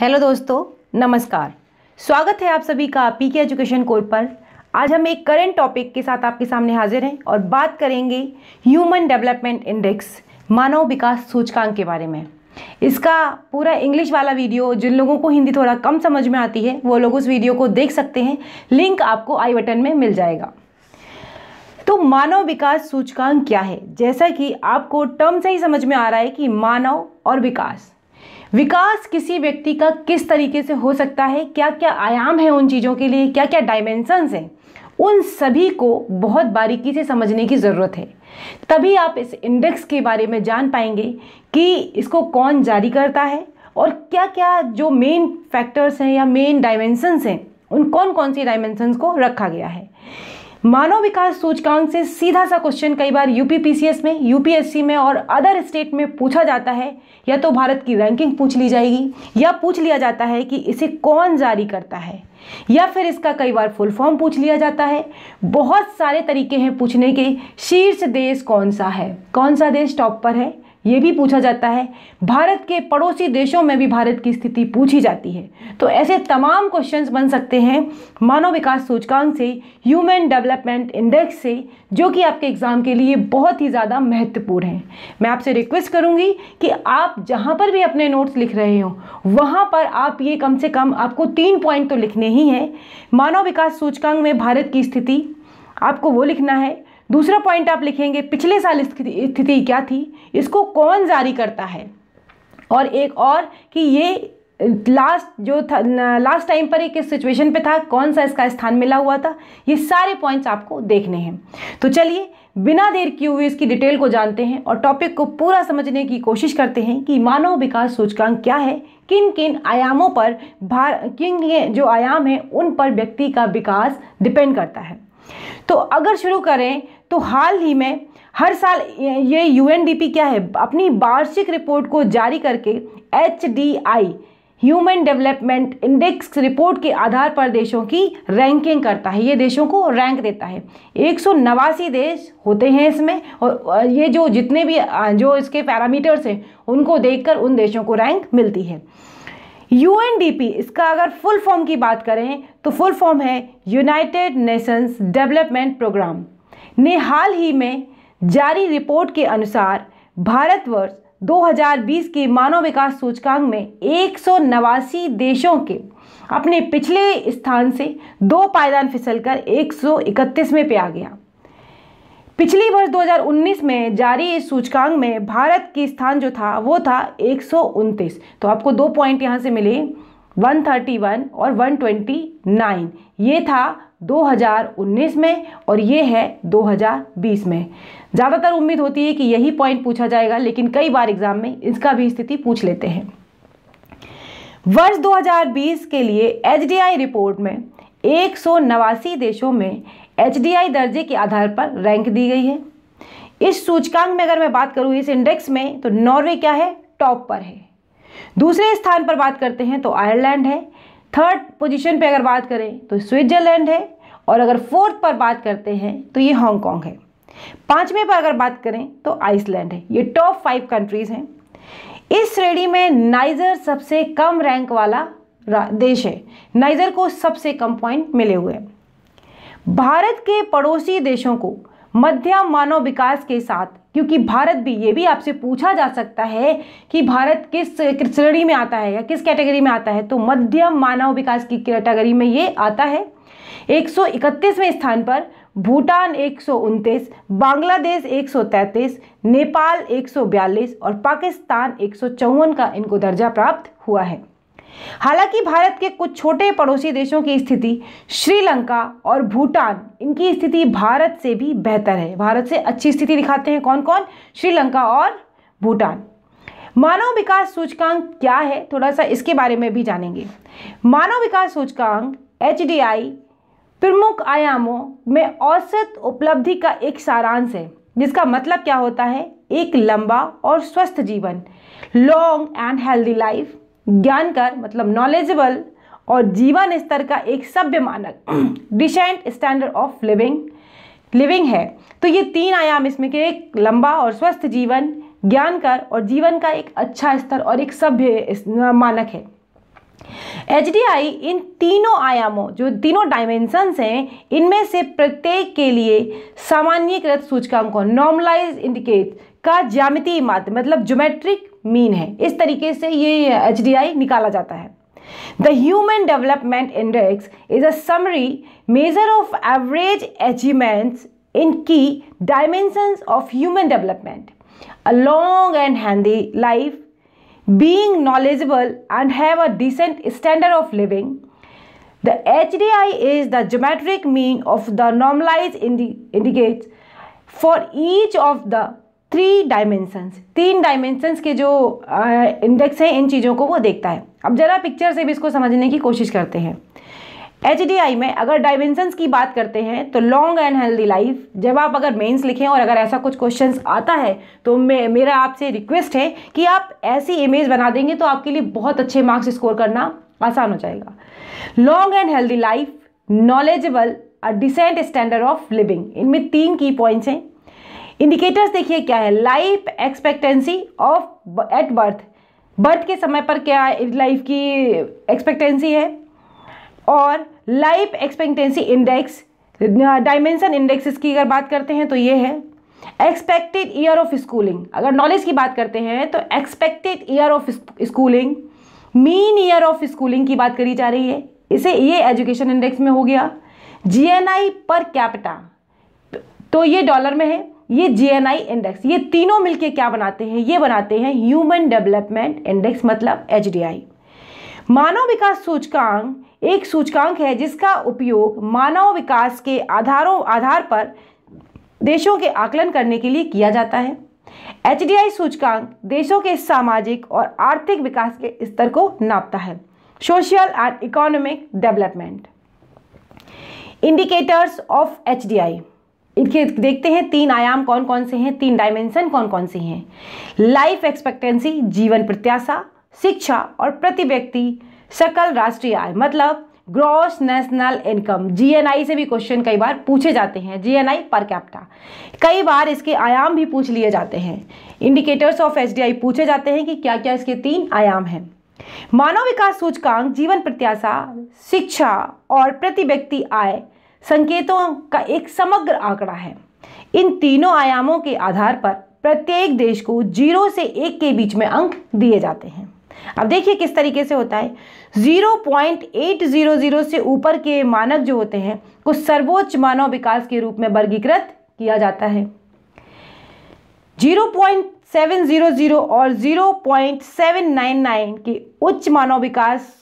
hello दोस्तों नमस्कार स्वागत है आप सभी का पी के एजुकेशन कोर्ट पर आज हम एक करंट टॉपिक के साथ आपके सामने हाजिर हैं और बात करेंगे ह्यूमन डेवलपमेंट इंडेक्स मानव विकास सूचकांक के बारे में इसका पूरा इंग्लिश वाला वीडियो जिन लोगों को हिंदी थोड़ा कम समझ में आती है वो लोग उस वीडियो को देख सकते हैं लिंक आपको आई बटन में मिल जाएगा तो मानव विकास सूचकांक क्या है जैसा कि आपको टर्म से ही समझ में आ रहा है कि मानव और विकास विकास किसी व्यक्ति का किस तरीके से हो सकता है क्या क्या आयाम है उन चीज़ों के लिए क्या क्या डायमेंसन्स हैं उन सभी को बहुत बारीकी से समझने की ज़रूरत है तभी आप इस इंडेक्स के बारे में जान पाएंगे कि इसको कौन जारी करता है और क्या क्या जो मेन फैक्टर्स हैं या मेन डायमेंसन्स हैं उन कौन कौन सी डायमेंसन्स को रखा गया है मानव विकास सूचकांक से सीधा सा क्वेश्चन कई बार यूपीपीसीएस में यूपीएससी में और अदर स्टेट में पूछा जाता है या तो भारत की रैंकिंग पूछ ली जाएगी या पूछ लिया जाता है कि इसे कौन जारी करता है या फिर इसका कई बार फुल फॉर्म पूछ लिया जाता है बहुत सारे तरीके हैं पूछने के शीर्ष देश कौन सा है कौन सा देश टॉप पर है ये भी पूछा जाता है भारत के पड़ोसी देशों में भी भारत की स्थिति पूछी जाती है तो ऐसे तमाम क्वेश्चंस बन सकते हैं मानव विकास सूचकांक से ह्यूमन डेवलपमेंट इंडेक्स से जो कि आपके एग्ज़ाम के लिए बहुत ही ज़्यादा महत्वपूर्ण हैं मैं आपसे रिक्वेस्ट करूँगी कि आप जहाँ पर भी अपने नोट्स लिख रहे हो वहाँ पर आप ये कम से कम आपको तीन पॉइंट तो लिखने ही हैं मानव विकास सूचकांक में भारत की स्थिति आपको वो लिखना है दूसरा पॉइंट आप लिखेंगे पिछले साल स्थिति क्या थी इसको कौन जारी करता है और एक और कि ये लास्ट जो था लास्ट टाइम पर एक सिचुएशन पे था कौन सा इसका स्थान मिला हुआ था ये सारे पॉइंट्स आपको देखने हैं तो चलिए बिना देर किए हुए इसकी डिटेल को जानते हैं और टॉपिक को पूरा समझने की कोशिश करते हैं कि मानव विकास सूचकांक क्या है किन किन आयामों पर भार किन जो आयाम हैं उन पर व्यक्ति का विकास डिपेंड करता है तो अगर शुरू करें तो हाल ही में हर साल ये यूएनडीपी क्या है अपनी वार्षिक रिपोर्ट को जारी करके H human development index report के आधार पर देशों की रैंकिंग करता है ये देशों को रैंक देता है एक देश होते हैं इसमें और ये जो जितने भी जो इसके पैरामीटर्स हैं उनको देखकर उन देशों को रैंक मिलती है यू इसका अगर फुल फॉर्म की बात करें तो फुल फॉर्म है यूनाइटेड नेशंस डेवलपमेंट प्रोग्राम ने हाल ही में जारी रिपोर्ट के अनुसार भारतवर्ष 2020 के मानव विकास सूचकांक में एक देशों के अपने पिछले स्थान से दो पायदान फिसलकर में पे आ गया पिछली वर्ष 2019 में जारी इस सूचकांक में भारत की स्थान जो था वो था एक तो आपको दो पॉइंट यहाँ से मिले 131 और 129 ये था 2019 में और ये है 2020 में ज़्यादातर उम्मीद होती है कि यही पॉइंट पूछा जाएगा लेकिन कई बार एग्जाम में इसका भी स्थिति पूछ लेते हैं वर्ष 2020 के लिए एच रिपोर्ट में एक देशों में एच दर्जे के आधार पर रैंक दी गई है इस सूचकांक में अगर मैं बात करूँ इस इंडेक्स में तो नॉर्वे क्या है टॉप पर है दूसरे स्थान पर बात करते हैं तो आयरलैंड है थर्ड पोजीशन पे अगर बात करें तो स्विट्जरलैंड है और अगर फोर्थ पर बात करते हैं तो ये हांगकॉन्ग है पाँचवें पर अगर बात करें तो आइसलैंड है ये टॉप फाइव कंट्रीज़ हैं इस श्रेणी में नाइजर सबसे कम रैंक वाला देश है नाइजर को सबसे कम पॉइंट मिले हुए हैं भारत के पड़ोसी देशों को मध्यम मानव विकास के साथ क्योंकि भारत भी ये भी आपसे पूछा जा सकता है कि भारत किस श्रेणी में आता है या किस कैटेगरी में आता है तो मध्यम मानव विकास की कैटेगरी में ये आता है 131वें स्थान पर भूटान एक बांग्लादेश एक नेपाल एक और पाकिस्तान एक का इनको दर्जा प्राप्त हुआ है हालांकि भारत के कुछ छोटे पड़ोसी देशों की स्थिति श्रीलंका और भूटान इनकी स्थिति भारत से भी बेहतर है भारत से अच्छी स्थिति दिखाते हैं कौन कौन श्रीलंका और भूटान मानव विकास सूचकांक क्या है थोड़ा सा इसके बारे में भी जानेंगे मानव विकास सूचकांक एच प्रमुख आयामों में औसत उपलब्धि का एक सारांश है जिसका मतलब क्या होता है एक लंबा और स्वस्थ जीवन लॉन्ग एंड हेल्दी लाइफ ज्ञानकर मतलब नॉलेजेबल और जीवन स्तर का एक सभ्य मानक decent standard of living living है तो ये तीन आयाम इसमें के एक लंबा और स्वस्थ जीवन ज्ञान कर और जीवन का एक अच्छा स्तर और एक सभ्य मानक है एच इन तीनों आयामों जो तीनों डायमेंशंस हैं इनमें से प्रत्येक के लिए सामान्यकृत सूचकांकों नॉर्मलाइज इंडिकेट का ज्यामितीय माध्य मतलब ज्योमेट्रिक मीन है इस तरीके से ये एच निकाला जाता है the human development index is a summary measure of average achievements in key dimension of human development a long and handy life being knowledgeable and have a decent standard of living the H D I is the geometric mean of the normalize indicate for each of the three dimensions तीन dimensions के जो index हैं इन चीज़ों को वो देखता है अब ज़रा पिक्चर से भी इसको समझने की कोशिश करते हैं एच में अगर डायमेंशंस की बात करते हैं तो लॉन्ग एंड हेल्दी लाइफ जब आप अगर मेंस लिखें और अगर ऐसा कुछ क्वेश्चंस आता है तो मे, मेरा आपसे रिक्वेस्ट है कि आप ऐसी इमेज बना देंगे तो आपके लिए बहुत अच्छे मार्क्स स्कोर करना आसान हो जाएगा long and healthy life knowledgeable a decent standard of living इनमें तीन की पॉइंट्स हैं इंडिकेटर्स देखिए क्या है life expectancy of at birth birth के समय पर क्या लाइफ की एक्सपेक्टेंसी है और life expectancy index dimension index की अगर बात करते हैं तो ये है एक्सपेक्टेड ईयर ऑफ स्कूलिंग अगर नॉलेज की बात करते हैं तो expected year of schooling mean year of schooling की बात करी जा रही है इसे ये एजुकेशन इंडेक्स में हो गया जीएनआई पर कैपिटा तो ये डॉलर में है ये जीएनआई इंडेक्स ये तीनों मिलके क्या बनाते हैं ये बनाते हैं ह्यूमन डेवलपमेंट इंडेक्स मतलब एचडीआई मानव विकास सूचकांक एक सूचकांक है जिसका उपयोग मानव विकास के आधारों आधार पर देशों के आकलन करने के लिए किया जाता है एच सूचकांक देशों के सामाजिक और आर्थिक विकास के स्तर को नापता है social and economic development indicators of H इनके देखते हैं तीन आयाम कौन कौन से हैं तीन डायमेंशन कौन कौन से हैं लाइफ एक्सपेक्टेंसी जीवन प्रत्याशा शिक्षा और प्रति व्यक्ति सकल राष्ट्रीय आय मतलब ग्रॉस नेशनल इनकम जीएनआई से भी क्वेश्चन कई बार पूछे जाते हैं जीएनआई पर कैप्टा कई बार इसके आयाम भी पूछ लिए जाते हैं इंडिकेटर्स ऑफ एसडीआई पूछे जाते हैं कि क्या क्या इसके तीन आयाम हैं मानव विकास सूचकांक जीवन प्रत्याशा शिक्षा और प्रति व्यक्ति आय संकेतों का एक समग्र आंकड़ा है इन तीनों आयामों के आधार पर प्रत्येक देश को जीरो से एक के बीच में अंक दिए जाते हैं अब देखिए किस तरीके से होता है जीरो जीरो से ऊपर के मानक जो होते हैं को सर्वोच्च मानव विकास के रूप में वर्गीकृत किया जाता है zero zero point seven zero और zero point seven nine nine के उच्च मानव विकास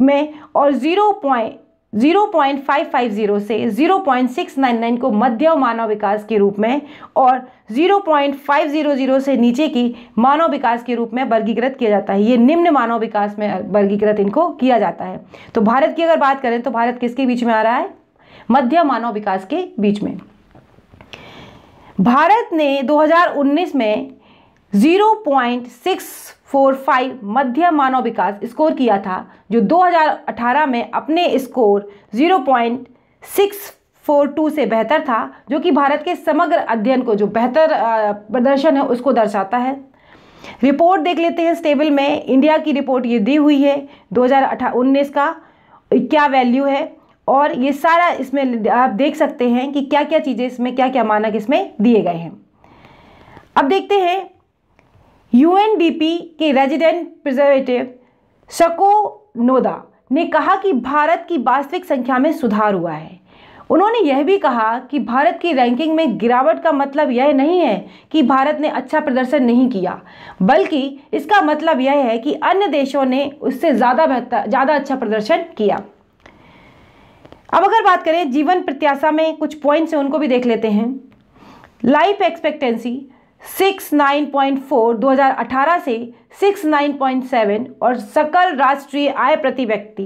में और जीरो पॉइंट 0.550 से 0.699 को मध्य मानव विकास के रूप में और 0.500 से नीचे की मानव विकास के रूप में वर्गीकृत किया जाता है ये निम्न मानव विकास में वर्गीकृत इनको किया जाता है तो भारत की अगर बात करें तो भारत किसके बीच में आ रहा है मध्य मानव विकास के बीच में भारत ने 2019 में 0.645 मध्य मानव विकास स्कोर किया था जो 2018 में अपने स्कोर 0.642 से बेहतर था जो कि भारत के समग्र अध्ययन को जो बेहतर प्रदर्शन है उसको दर्शाता है रिपोर्ट देख लेते हैं स्टेबल में इंडिया की रिपोर्ट ये दी हुई है 2019 का क्या वैल्यू है और ये सारा इसमें आप देख सकते हैं कि क्या क्या चीज़ें इसमें क्या क्या मानक इसमें दिए गए हैं अब देखते हैं यूएनडीपी के रेजिडेंट प्रिजर्वेटिव शको नोदा ने कहा कि भारत की वास्तविक संख्या में सुधार हुआ है उन्होंने यह भी कहा कि भारत की रैंकिंग में गिरावट का मतलब यह नहीं है कि भारत ने अच्छा प्रदर्शन नहीं किया बल्कि इसका मतलब यह है कि अन्य देशों ने उससे ज़्यादा बेहतर ज़्यादा अच्छा प्रदर्शन किया अब अगर बात करें जीवन प्रत्याशा में कुछ पॉइंट्स हैं उनको भी देख लेते हैं लाइफ एक्सपेक्टेंसी 69.4 2018 से 69.7 और सकल राष्ट्रीय आय प्रति व्यक्ति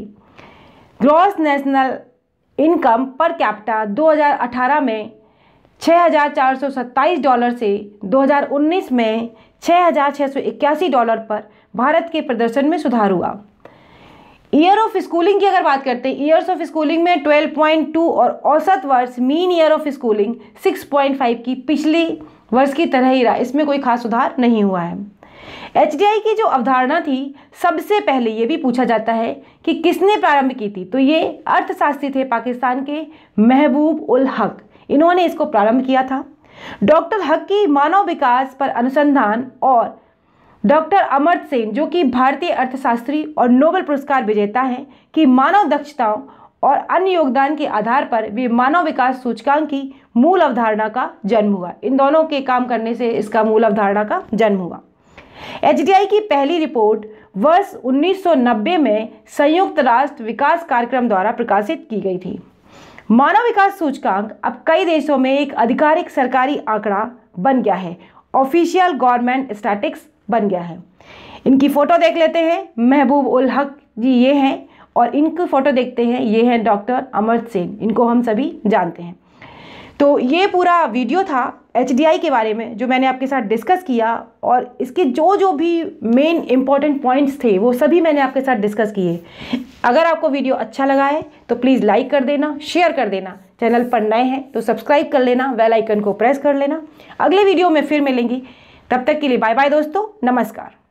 gross national income per capita 2018 में 6,427 डॉलर से 2019 में 6,681 डॉलर पर भारत के प्रदर्शन में सुधार हुआ ईयर ऑफ स्कूलिंग की अगर बात करते हैं ईयर्स ऑफ स्कूलिंग में 12.2 और औसत वर्ष मीन ईयर ऑफ स्कूलिंग 6.5 की पिछली वर्ष की तरह ही रहा इसमें कोई खास सुधार नहीं हुआ है एच की जो अवधारणा थी सबसे पहले ये भी पूछा जाता है कि किसने प्रारंभ की थी तो ये अर्थशास्त्री थे पाकिस्तान के महबूब उल हक इन्होंने इसको प्रारंभ किया था डॉक्टर हक की मानव विकास पर अनुसंधान और डॉक्टर अमर सेन जो कि भारतीय अर्थशास्त्री और नोबेल पुरस्कार विजेता हैं कि मानव दक्षताओं और अन्य योगदान के आधार पर भी मानव विकास सूचकांक की मूल अवधारणा का जन्म हुआ इन दोनों के काम करने से इसका मूल अवधारणा का जन्म हुआ एच की पहली रिपोर्ट वर्ष 1990 में संयुक्त राष्ट्र विकास कार्यक्रम द्वारा प्रकाशित की गई थी मानव विकास सूचकांक अब कई देशों में एक आधिकारिक सरकारी आंकड़ा बन गया है ऑफिशियल गवर्नमेंट स्टैटिक्स बन गया है इनकी फ़ोटो देख लेते हैं महबूब उल हक जी ये हैं और इनकी फ़ोटो देखते हैं ये हैं डॉक्टर अमर सेन इनको हम सभी जानते हैं तो ये पूरा वीडियो था एच के बारे में जो मैंने आपके साथ डिस्कस किया और इसके जो जो भी मेन इंपॉर्टेंट पॉइंट्स थे वो सभी मैंने आपके साथ डिस्कस किए अगर आपको वीडियो अच्छा लगा है तो प्लीज़ लाइक कर देना शेयर कर देना चैनल पर नए हैं तो सब्सक्राइब कर लेना वेलाइकन आइकन को प्रेस कर लेना अगले वीडियो में फिर मिलेंगी तब तक के लिए बाय बाय दोस्तों नमस्कार